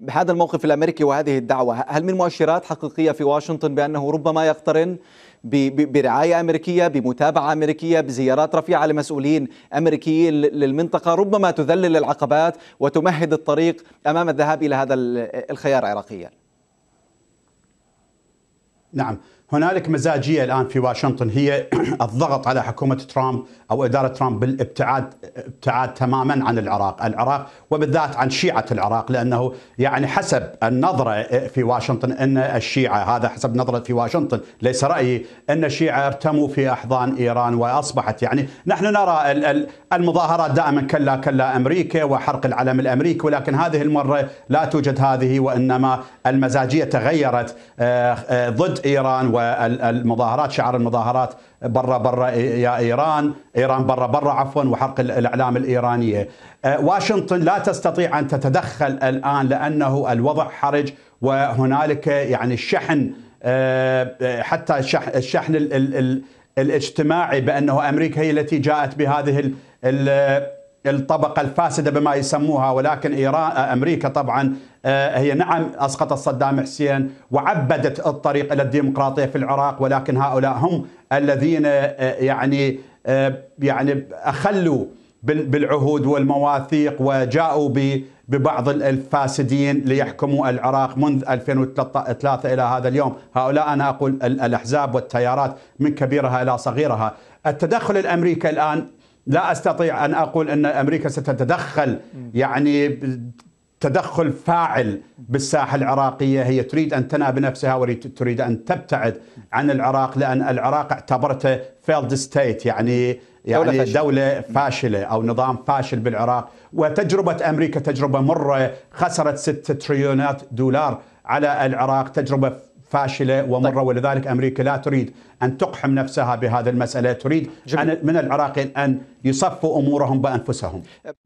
بهذا الموقف الامريكي وهذه الدعوه، هل من مؤشرات حقيقيه في واشنطن بانه ربما يقترن برعايه امريكيه، بمتابعه امريكيه، بزيارات رفيعه لمسؤولين امريكيين للمنطقه، ربما تذلل العقبات وتمهد الطريق امام الذهاب الى هذا الخيار عراقيا؟ نعم هنالك مزاجيه الان في واشنطن هي الضغط على حكومه ترامب او اداره ترامب بالابتعاد ابتعاد تماما عن العراق، العراق وبالذات عن شيعه العراق لانه يعني حسب النظره في واشنطن ان الشيعه هذا حسب نظره في واشنطن ليس رايي ان الشيعه ارتموا في احضان ايران واصبحت يعني نحن نرى المظاهرات دائما كلا كلا امريكا وحرق العلم الامريكي ولكن هذه المره لا توجد هذه وانما المزاجيه تغيرت آه، آه، ضد ضد ايران والمظاهرات شعار المظاهرات برا برا يا ايران، ايران برا برا عفوا وحرق الاعلام الايرانيه. أه، واشنطن لا تستطيع ان تتدخل الان لانه الوضع حرج وهنالك يعني الشحن أه، حتى الشحن الاجتماعي بانه امريكا هي التي جاءت بهذه الطبقة الفاسدة بما يسموها ولكن إيران أمريكا طبعا آه، هي نعم أسقطت صدام حسين وعبدت الطريق إلى الديمقراطية في العراق ولكن هؤلاء هم الذين آه، يعني آه، يعني أخلوا بالعهود والمواثيق وجاءوا ببعض الفاسدين ليحكموا العراق منذ 2003 إلى هذا اليوم هؤلاء أنا أقول الأحزاب والتيارات من كبيرها إلى صغيرها التدخل الأمريكي الآن لا استطيع ان اقول ان امريكا ستتدخل يعني تدخل فاعل بالساحه العراقيه هي تريد ان تنأى بنفسها وتريد ان تبتعد عن العراق لان العراق اعتبرته فيلد ستيت يعني يعني دولة يعني فاشلة. دولة فاشلة أو نظام فاشل بالعراق وتجربة أمريكا تجربة مرة خسرت 6 تريليونات دولار على العراق تجربة فاشله ومره طيب. ولذلك امريكا لا تريد ان تقحم نفسها بهذه المساله، تريد جميل. من العراقيين ان يصفوا امورهم بانفسهم.